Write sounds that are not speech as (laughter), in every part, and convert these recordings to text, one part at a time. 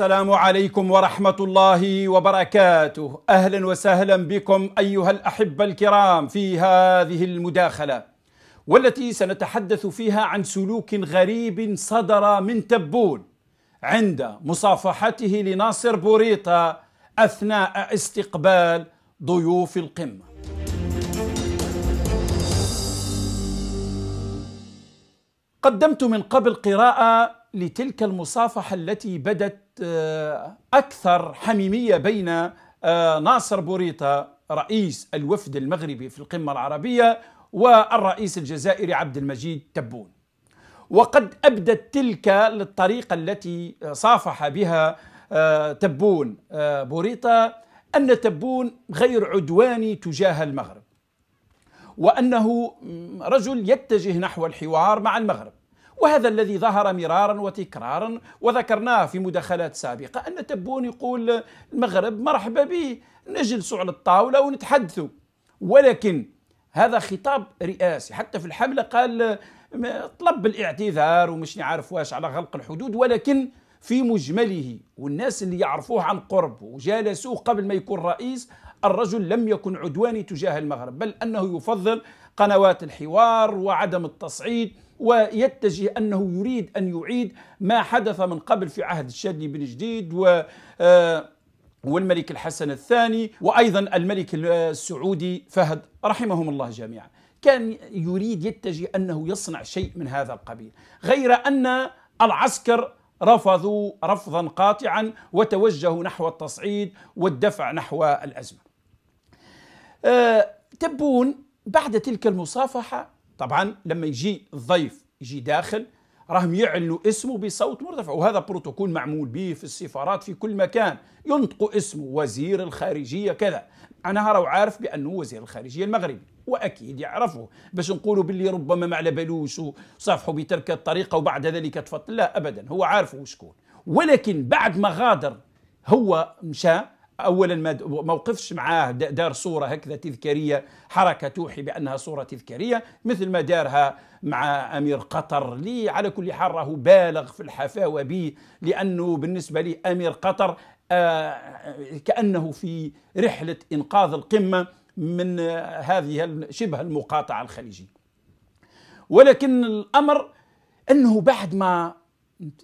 السلام عليكم ورحمة الله وبركاته أهلا وسهلا بكم أيها الأحبة الكرام في هذه المداخلة والتي سنتحدث فيها عن سلوك غريب صدر من تبون عند مصافحته لناصر بوريطة أثناء استقبال ضيوف القمة قدمت من قبل قراءة لتلك المصافحة التي بدت آه، أكثر حميمية بين آه، ناصر بوريطة رئيس الوفد المغربي في القمة العربية والرئيس الجزائري عبد المجيد تبون وقد أبدت تلك الطريقة التي آه، صافح بها تبون بوريطة أن تبون غير عدواني تجاه المغرب وأنه رجل يتجه نحو الحوار مع المغرب وهذا الذي ظهر مرارا وتكرارا وذكرناه في مداخلات سابقة أن تبون يقول المغرب مرحبا به نجلسوا على الطاولة ونتحدثوا ولكن هذا خطاب رئاسي حتى في الحملة قال طلب الاعتذار ومش نعرف واش على غلق الحدود ولكن في مجمله والناس اللي يعرفوه عن قرب وجالسوه قبل ما يكون رئيس الرجل لم يكن عدواني تجاه المغرب بل أنه يفضل قنوات الحوار وعدم التصعيد ويتجه أنه يريد أن يعيد ما حدث من قبل في عهد شادي بن جديد و آه، والملك الحسن الثاني وأيضا الملك آه، السعودي فهد رحمهم الله جميعا كان يريد يتجه أنه يصنع شيء من هذا القبيل غير أن العسكر رفضوا رفضا قاطعا وتوجهوا نحو التصعيد والدفع نحو الأزمة آه، تبون بعد تلك المصافحة طبعا لما يجي الضيف يجي داخل راهم يعلنوا اسمه بصوت مرتفع وهذا بروتوكول معمول به في السفارات في كل مكان ينطق اسمه وزير الخارجية كذا أنا راهو عارف بأنه وزير الخارجية المغربي وأكيد يعرفه باش نقولوا باللي ربما ما على بالوش وصافحوا بترك الطريقة وبعد ذلك تفضل لا أبدا هو عارفه شكون ولكن بعد ما غادر هو مشى اولا ما موقفش معاه دار صوره هكذا تذكاريه حركه توحي بانها صوره تذكاريه مثل ما دارها مع امير قطر لي على كل حال راهو بالغ في الحفاوه به لانه بالنسبه لي امير قطر آه، كانه في رحله انقاذ القمه من هذه شبه المقاطعه الخليجيه ولكن الامر انه بعد ما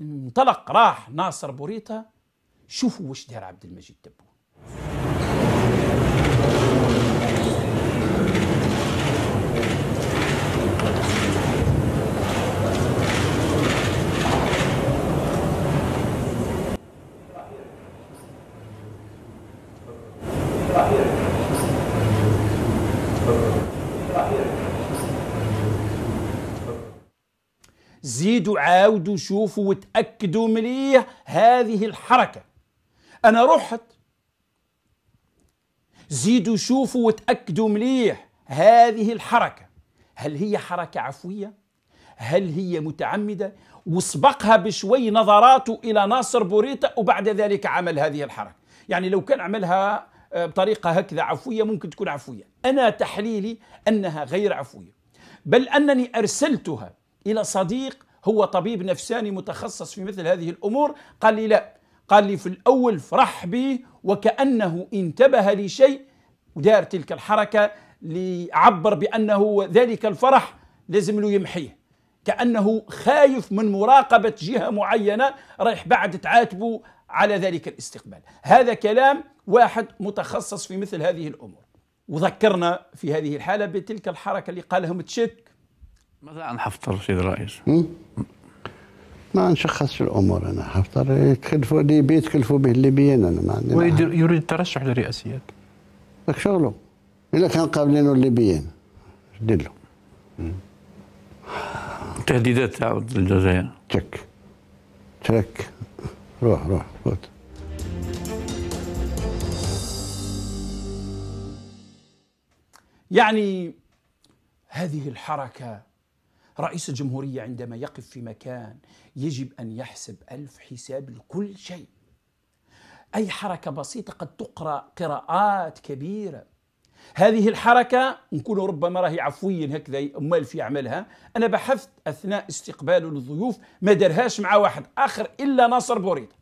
انطلق راح ناصر بوريطه شوفوا واش دار عبد المجيد تبون زيدوا عاودوا شوفوا وتاكدوا مليح هذه الحركه انا رحت زيدوا شوفوا وتاكدوا مليح هذه الحركه هل هي حركه عفويه هل هي متعمده وسبقها بشوي نظراته الى ناصر بوريطه وبعد ذلك عمل هذه الحركه يعني لو كان عملها آه، بطريقه هكذا عفويه ممكن تكون عفويه انا تحليلي انها غير عفويه بل انني ارسلتها الى صديق هو طبيب نفساني متخصص في مثل هذه الأمور قال لي لا قال لي في الأول فرح بي وكأنه انتبه لشيء ودار تلك الحركة ليعبر بأنه ذلك الفرح لازم له يمحيه كأنه خايف من مراقبة جهة معينة رايح بعد تعاتبه على ذلك الاستقبال هذا كلام واحد متخصص في مثل هذه الأمور وذكرنا في هذه الحالة بتلك الحركة اللي قالهم تشك ماذا عن حفتر سيد الرئيس ما نشخصش الامور انا حفتر يتكلفوا ليبي يتكلفوا به الليبيين انا ما عندي ويريد يريد الترشح للرئاسيات لك شغله الا كان قابلين الليبيين دير له تهديدات تعود للجزائر تشك تشك روح روح فوت يعني هذه الحركه رئيس الجمهورية عندما يقف في مكان يجب أن يحسب ألف حساب لكل شيء أي حركة بسيطة قد تقرأ قراءات كبيرة هذه الحركة نكون ربما راهي عفويا هكذا أمال في عملها أنا بحثت أثناء استقباله للضيوف ما درهاش مع واحد آخر إلا ناصر بوريطة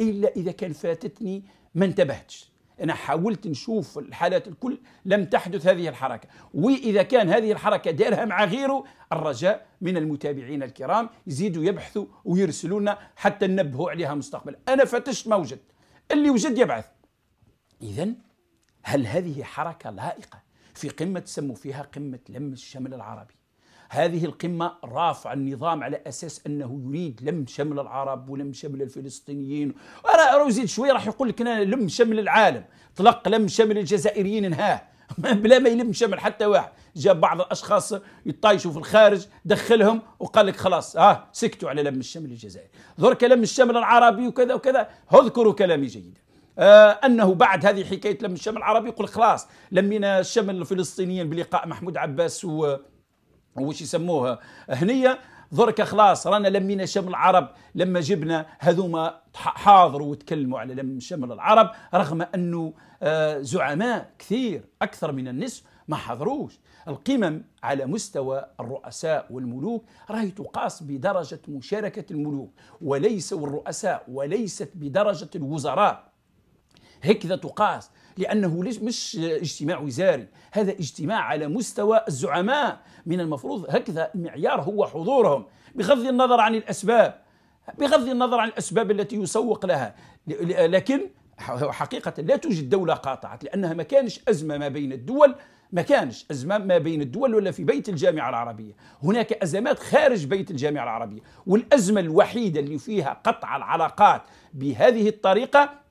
إلا إذا كان فاتتني ما انتبهتش أنا حاولت نشوف الحالات الكل لم تحدث هذه الحركة وإذا كان هذه الحركة دارها مع غيره الرجاء من المتابعين الكرام يزيدوا يبحثوا ويرسلوا لنا حتى ننبهوا عليها مستقبلا أنا فتشت ما وجدت اللي وجد يبعث إذا هل هذه حركة لائقة في قمة سموا فيها قمة لم الشمل العربي هذه القمة رافع النظام على أساس أنه يريد لم شمل العرب ولم شمل الفلسطينيين راه زيد شوية راح يقول لك أنا لم شمل العالم طلق لم شمل الجزائريين انهاه (laughs) بلا ما يلم شمل حتى واحد جاب بعض الاشخاص يطايشوا في الخارج دخلهم وقال لك خلاص اه سكتوا على لم الشمل الجزائري ذر لم الشمل العربي وكذا وكذا اذكروا كلامي جيدا آه انه بعد هذه حكايه لم الشمل العربي يقول خلاص لمينا الشمل الفلسطينيين بلقاء محمود عباس و وش يسموها هنيه ذرك خلاص رانا لمينا شمل العرب لما جبنا هذوما حاضروا وتكلموا على لم شمل العرب رغم انه آه، زعماء كثير اكثر من النصف ما حضروش القمم على مستوى الرؤساء والملوك راهي تقاس بدرجة مشاركة الملوك وليس والرؤساء وليست بدرجة الوزراء هكذا تقاس لأنه مش اجتماع وزاري هذا اجتماع على مستوى الزعماء من المفروض هكذا المعيار هو حضورهم بغض النظر عن الأسباب بغض النظر عن الأسباب التي يسوق لها لكن حقيقة لا توجد دولة قاطعت لأنها ما كانش أزمة ما بين الدول ما كانش أزمة ما بين الدول ولا في بيت الجامعة العربية هناك أزمات خارج بيت الجامعة العربية والأزمة الوحيدة اللي فيها قطع العلاقات بهذه الطريقة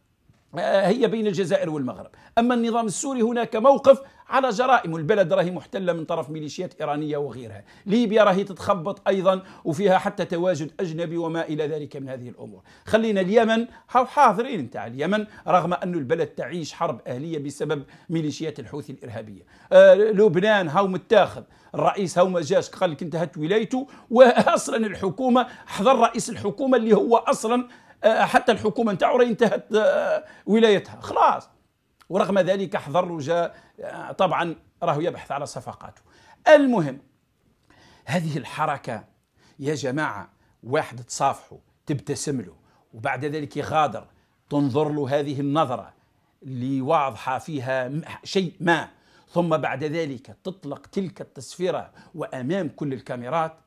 آه، هي بين الجزائر والمغرب أما النظام السوري هناك موقف على جرائم البلد راهي محتلة من طرف ميليشيات إيرانية وغيرها ليبيا راهي تتخبط أيضا وفيها حتى تواجد أجنبي وما إلى ذلك من هذه الأمور خلينا اليمن هاو حاضرين نتاع اليمن رغم أن البلد تعيش حرب أهلية بسبب ميليشيات الحوثي الإرهابية آه لبنان هاو متاخذ الرئيس هاو ما جاش قال لك انتهت ولايته واصلا الحكومه حضر رئيس الحكومه اللي هو اصلا آه، حتى الحكومه نتاعو راهي انتهت آه، ولايتها خلاص ورغم ذلك حضر وجاء آه، طبعا راهو يبحث على صفقاته المهم هذه الحركه يا جماعه واحد تصافحه تبتسم له وبعد ذلك يغادر تنظر له هذه النظره اللي واضحه فيها شيء ما ثم بعد ذلك تطلق تلك التصفيره وامام كل الكاميرات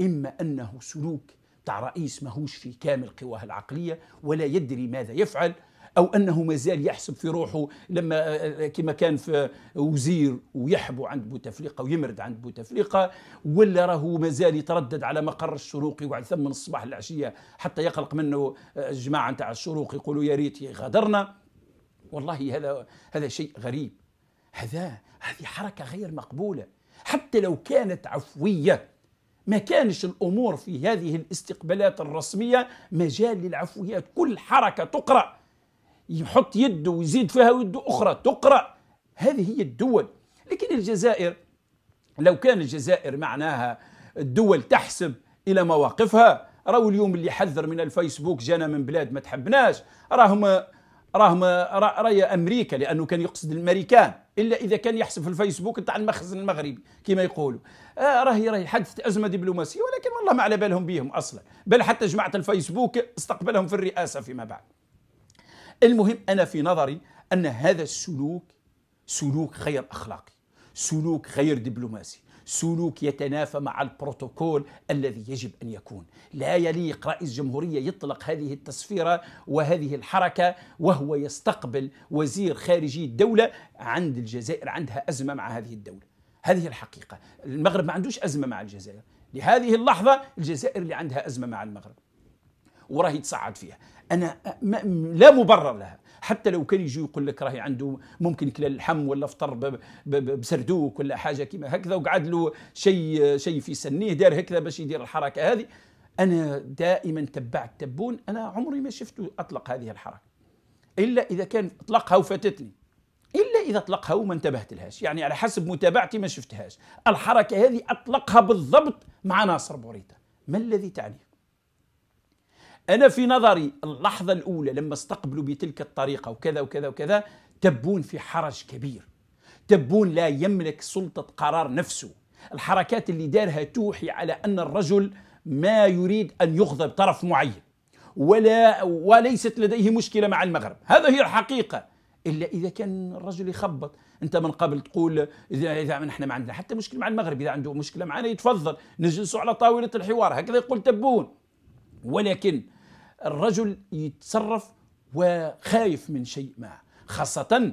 اما انه سلوك تاع رئيس ماهوش في كامل قواه العقليه ولا يدري ماذا يفعل او انه مازال يحسب في روحه لما كما كان في وزير ويحبو عند بوتفليقه ويمرد عند بوتفليقه ولا راهو مازال يتردد على مقر الشروقي وعلى ثم من الصباح للعشيه حتى يقلق منه الجماعه نتاع الشروق يقولوا يا ريت غادرنا والله هذا هذا شيء غريب هذا هذه حركه غير مقبوله حتى لو كانت عفويه ما كانش الأمور في هذه الاستقبالات الرسمية مجال للعفويات كل حركة تقرأ يحط يده ويزيد فيها يده أخرى تقرأ هذه هي الدول لكن الجزائر لو كان الجزائر معناها الدول تحسب إلى مواقفها راهو اليوم اللي حذر من الفيسبوك جانا من بلاد ما تحبناش راهم راهم راي امريكا لانه كان يقصد الامريكان الا اذا كان يحسب في الفيسبوك تاع المخزن المغربي كما يقولوا آه راهي راهي حدثت ازمه دبلوماسيه ولكن والله ما على بالهم بهم اصلا بل حتى جماعه الفيسبوك استقبلهم في الرئاسه فيما بعد المهم انا في نظري ان هذا السلوك سلوك غير اخلاقي سلوك غير دبلوماسي سلوك يتنافى مع البروتوكول الذي يجب أن يكون لا يليق رئيس جمهورية يطلق هذه التصفيرة وهذه الحركة وهو يستقبل وزير خارجي الدولة عند الجزائر عندها أزمة مع هذه الدولة هذه الحقيقة المغرب ما عندوش أزمة مع الجزائر لهذه اللحظة الجزائر اللي عندها أزمة مع المغرب وراهي تصعد فيها أنا لا مبرر لها حتى لو كان يجي يقول لك راهي عنده ممكن كلى اللحم ولا فطر بسردوك ولا حاجه كيما هكذا وقعد له شيء شيء في سنيه دار هكذا باش يدير الحركه هذه انا دائما تبعت تبون انا عمري ما شفته اطلق هذه الحركه الا اذا كان اطلقها وفاتتني الا اذا اطلقها وما انتبهت لهاش يعني على حسب متابعتي ما شفتهاش الحركه هذه اطلقها بالضبط مع ناصر بوريطه ما الذي تعنيه أنا في نظري اللحظة الأولى لما استقبلوا بتلك الطريقة وكذا وكذا وكذا تبون في حرج كبير تبون لا يملك سلطة قرار نفسه الحركات اللي دارها توحي على أن الرجل ما يريد أن يغضب طرف معين ولا وليست لديه مشكلة مع المغرب هذا هي الحقيقة إلا إذا كان الرجل يخبط أنت من قبل تقول إذا, إذا نحن ما عندنا حتى مشكلة مع المغرب إذا عنده مشكلة معنا يتفضل نجلسوا على طاولة الحوار هكذا يقول تبون ولكن الرجل يتصرف وخايف من شيء ما خاصة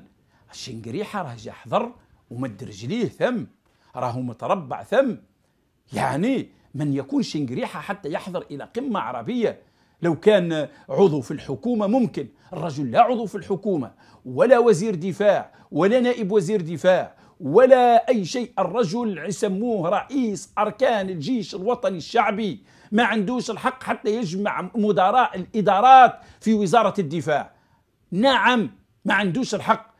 الشنقريحة راه جا حضر ومد رجليه ثم راهو متربع ثم يعني من يكون شنقريحة حتى يحضر إلى قمة عربية لو كان عضو في الحكومة ممكن الرجل لا عضو في الحكومة ولا وزير دفاع ولا نائب وزير دفاع ولا أي شيء الرجل يسموه رئيس أركان الجيش الوطني الشعبي ما عندوش الحق حتى يجمع مدراء الادارات في وزاره الدفاع نعم ما عندوش الحق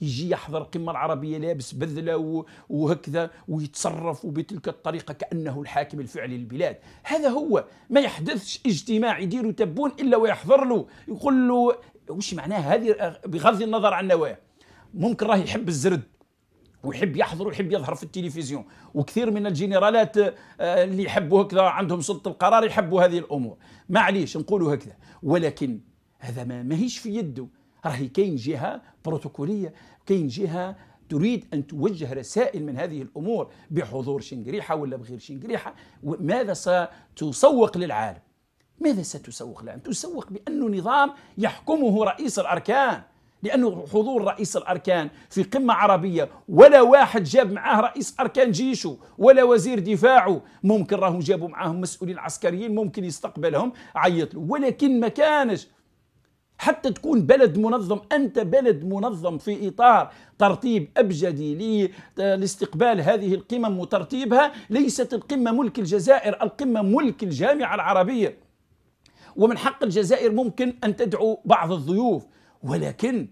يجي يحضر القمة العربية لابس بذلة وهكذا ويتصرف بتلك الطريقة كأنه الحاكم الفعلي للبلاد هذا هو ما يحدثش اجتماع يديروا تبون إلا ويحضر له يقول له وش معناه هذه بغض النظر عن نواه ممكن راه يحب الزرد ويحب يحضر ويحب يظهر في التلفزيون وكثير من الجنرالات آه، اللي يحبوا هكذا عندهم سلطه القرار يحبوا هذه الامور معليش نقولوا هكذا ولكن هذا ما ماهيش في يده راهي كاين جهه بروتوكوليه كاين جهه تريد ان توجه رسائل من هذه الامور بحضور شنقريحه ولا بغير شنقريحه ماذا ستسوق للعالم ماذا ستسوق للعالم تسوق بانه نظام يحكمه رئيس الاركان لأنه حضور رئيس الأركان في قمة عربية ولا واحد جاب معاه رئيس أركان جيشه ولا وزير دفاعه ممكن راهم جابوا معاهم مسؤولين عسكريين ممكن يستقبلهم عيط له ولكن ما كانش حتى تكون بلد منظم أنت بلد منظم في إطار ترتيب أبجدي آه، لاستقبال هذه القمم وترتيبها ليست القمة ملك الجزائر القمة ملك الجامعة العربية ومن حق الجزائر ممكن أن تدعو بعض الضيوف ولكن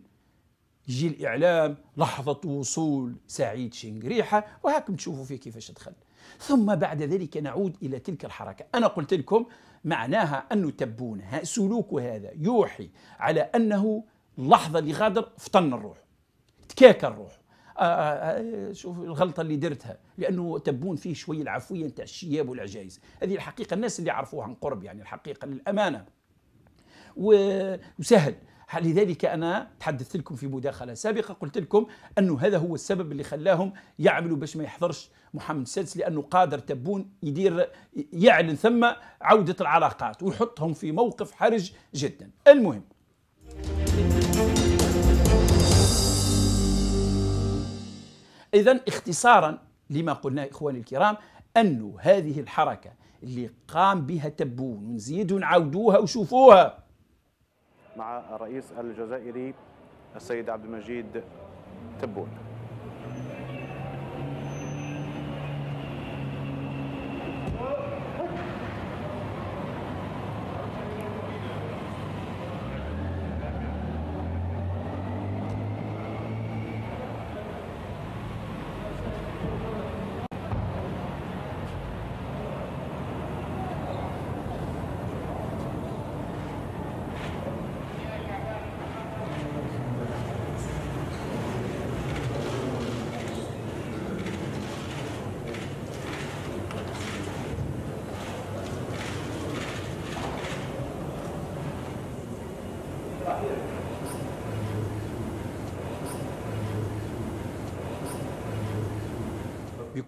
يجي الإعلام لحظة وصول سعيد شنقريحة وهاكم تشوفوا فيه كيفاش دخل ثم بعد ذلك نعود إلى تلك الحركة أنا قلت لكم معناها أن تبون سلوكه هذا يوحي على أنه اللحظة اللي غادر فطن الروح تكاكا الروح آآ آه، آآ آه، آه، شوف الغلطة اللي درتها لأنه تبون فيه شوية العفوية نتاع الشياب والعجايز هذه الحقيقة الناس اللي عرفوها عن قرب يعني الحقيقة للأمانة وسهل لذلك أنا تحدثت لكم في مداخلة سابقة قلت لكم أنه هذا هو السبب اللي خلاهم يعملوا باش ما يحضرش محمد السادس لأنه قادر تبون يدير يعلن ثم عودة العلاقات ويحطهم في موقف حرج جدا المهم إذا اختصارا لما قلناه إخواني الكرام أنه هذه الحركة اللي قام بها تبون ونزيد ونعاودوها وشوفوها مع الرئيس الجزائري السيد عبد المجيد تبون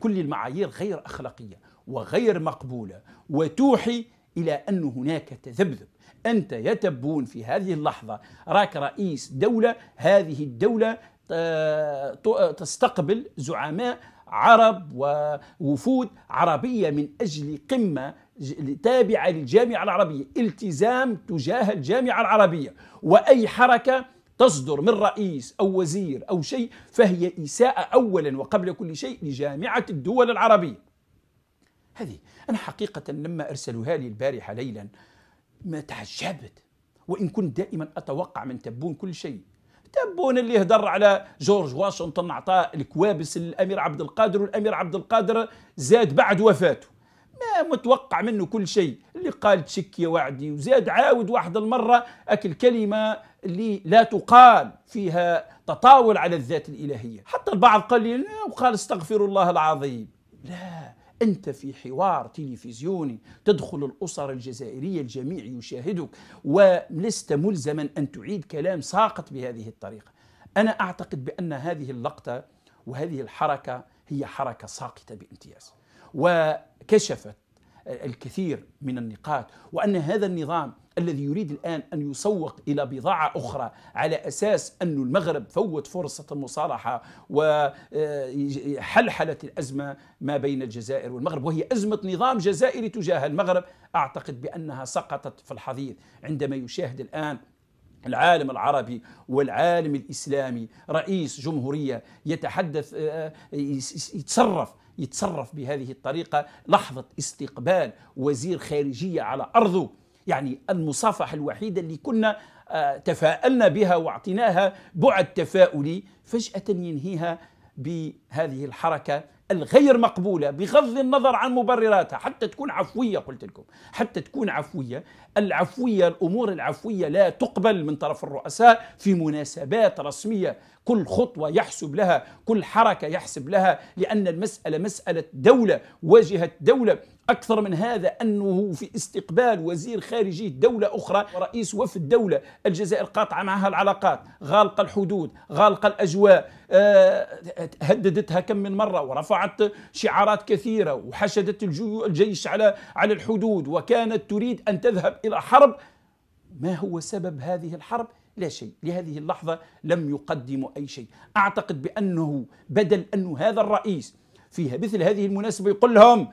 كل المعايير غير أخلاقية وغير مقبولة وتوحي إلى أن هناك تذبذب أنت يتبون في هذه اللحظة راك رئيس دولة هذه الدولة آه، آه، تستقبل زعماء عرب ووفود عربية من أجل قمة تابعة للجامعة العربية التزام تجاه الجامعة العربية وأي حركة تصدر من رئيس أو وزير أو شيء فهي إساءة أولا وقبل كل شيء لجامعة الدول العربية هذه أنا حقيقة لما أرسلوها لي البارحة ليلا ما تعجبت وإن كنت دائما أتوقع من تبون كل شيء تبون اللي هدر على جورج واشنطن أعطى الكوابس الأمير عبد القادر والأمير عبد القادر زاد بعد وفاته ما متوقع منه كل شيء اللي قال تشكي وعدي وزاد عاود واحد المرة أكل كلمة اللي لا تقال فيها تطاول على الذات الإلهية حتى البعض قال لي لا وقال استغفر الله العظيم لا أنت في حوار تلفزيوني تدخل الأسر الجزائرية الجميع يشاهدك ولست ملزما أن تعيد كلام ساقط بهذه الطريقة أنا أعتقد بأن هذه اللقطة وهذه الحركة هي حركة ساقطة بامتياز وكشفت الكثير من النقاط وأن هذا النظام الذي يريد الآن أن يسوق إلى بضاعة أخرى على أساس أن المغرب فوت فرصة المصالحة وحلحلة الأزمة ما بين الجزائر والمغرب وهي أزمة نظام جزائري تجاه المغرب أعتقد بأنها سقطت في الحضيض عندما يشاهد الآن العالم العربي والعالم الإسلامي رئيس جمهورية يتحدث آه، يتصرف يتصرف بهذه الطريقة لحظة استقبال وزير خارجية على أرضه يعني المصافحة الوحيدة اللي كنا آه، تفاءلنا بها واعطيناها بعد تفاؤلي فجأة ينهيها بهذه الحركة الغير مقبولة بغض النظر عن مبرراتها حتى تكون عفوية قلت لكم حتى تكون عفوية العفوية الأمور العفوية لا تقبل من طرف الرؤساء في مناسبات رسمية كل خطوة يحسب لها كل حركة يحسب لها لأن المسألة مسألة دولة واجهة دولة أكثر من هذا أنه في استقبال وزير خارجية دولة أخرى ورئيس وفد دولة الجزائر قاطعة معها العلاقات غالقة الحدود غالقة الأجواء آه، هددتها كم من مرة ورفعت شعارات كثيرة وحشدت الجيش على على الحدود وكانت تريد أن تذهب إلى حرب ما هو سبب هذه الحرب؟ لا شيء لهذه اللحظة لم يقدموا أي شيء أعتقد بأنه بدل أن هذا الرئيس في مثل هذه المناسبة يقول لهم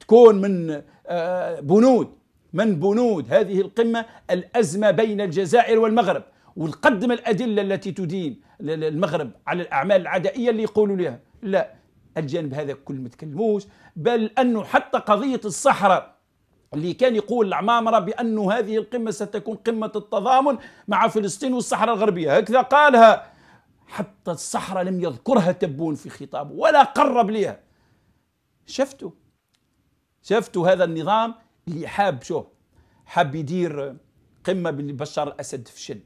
تكون من آه، بنود من بنود هذه القمة الأزمة بين الجزائر والمغرب والقدم الأدلة التي تدين المغرب على الأعمال العدائية اللي يقولوا لها لا الجانب هذا كل ما تكلموش بل أنه حتى قضية الصحراء اللي كان يقول العمامرة بأنه هذه القمة ستكون قمة التضامن مع فلسطين والصحراء الغربية هكذا قالها حتى الصحراء لم يذكرها تبون في خطابه ولا قرب لها شفتوا شفتوا هذا النظام اللي حاب شوف حاب يدير قمه بشار الاسد فشل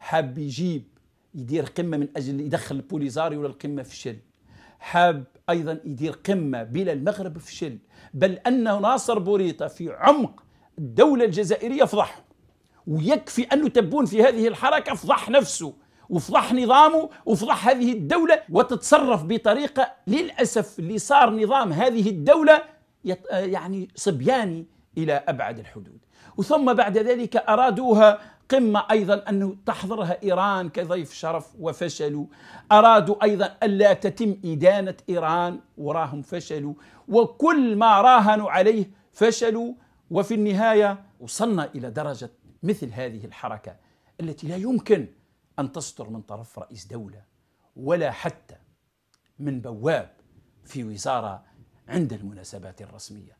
حاب يجيب يدير قمه من اجل يدخل بوليزاري ولا القمه فشل حاب ايضا يدير قمه بلا المغرب فشل بل انه ناصر بوريطه في عمق الدوله الجزائريه فضحهم ويكفي انه تبون في هذه الحركه فضح نفسه وفضح نظامه وفضح هذه الدولة وتتصرف بطريقة للأسف اللي صار نظام هذه الدولة آه، يعني صبياني إلى أبعد الحدود وثم بعد ذلك أرادوها قمة أيضا أن تحضرها إيران كضيف شرف وفشلوا أرادوا أيضا ألا تتم إدانة إيران وراهم فشلوا وكل ما راهنوا عليه فشلوا وفي النهاية وصلنا إلى درجة مثل هذه الحركة التي لا يمكن أن تصدر من طرف رئيس دولة ولا حتى من بواب في وزارة عند المناسبات الرسميه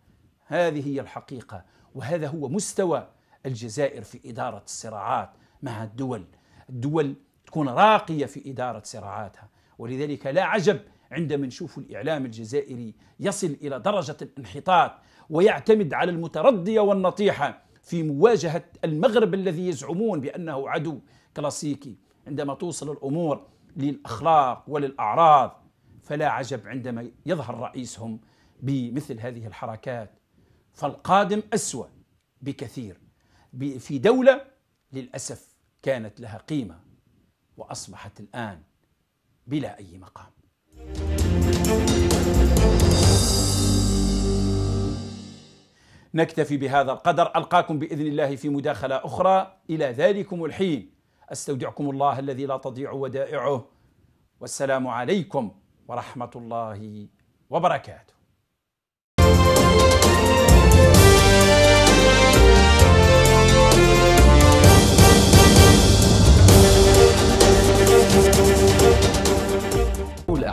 هذه هي الحقيقه وهذا هو مستوى الجزائر في اداره الصراعات مع الدول الدول تكون راقيه في اداره صراعاتها ولذلك لا عجب عندما نشوف الاعلام الجزائري يصل الى درجه الانحطاط ويعتمد على المترديه والنطيحه في مواجهه المغرب الذي يزعمون بانه عدو كلاسيكي عندما توصل الامور للاخلاق وللاعراض فلا عجب عندما يظهر رئيسهم بمثل هذه الحركات فالقادم أسوأ بكثير في دولة للأسف كانت لها قيمة وأصبحت الآن بلا أي مقام نكتفي بهذا القدر ألقاكم بإذن الله في مداخلة أخرى إلى ذلكم الحين أستودعكم الله الذي لا تضيع ودائعه والسلام عليكم ورحمة الله وبركاته